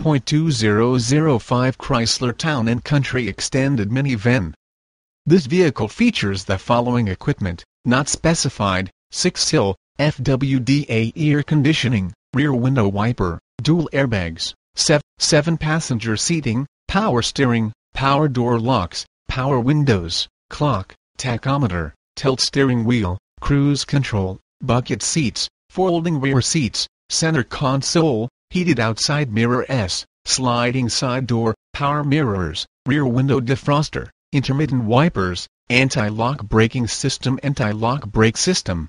.2005 Chrysler Town & Country Extended Minivan. This vehicle features the following equipment, not specified, 6-sill, fwd air conditioning, rear window wiper, dual airbags, 7-passenger seating, power steering, power door locks, power windows, clock, tachometer, tilt steering wheel, cruise control, bucket seats, folding rear seats, center console, heated outside mirror S, sliding side door, power mirrors, rear window defroster, intermittent wipers, anti-lock braking system anti-lock brake system,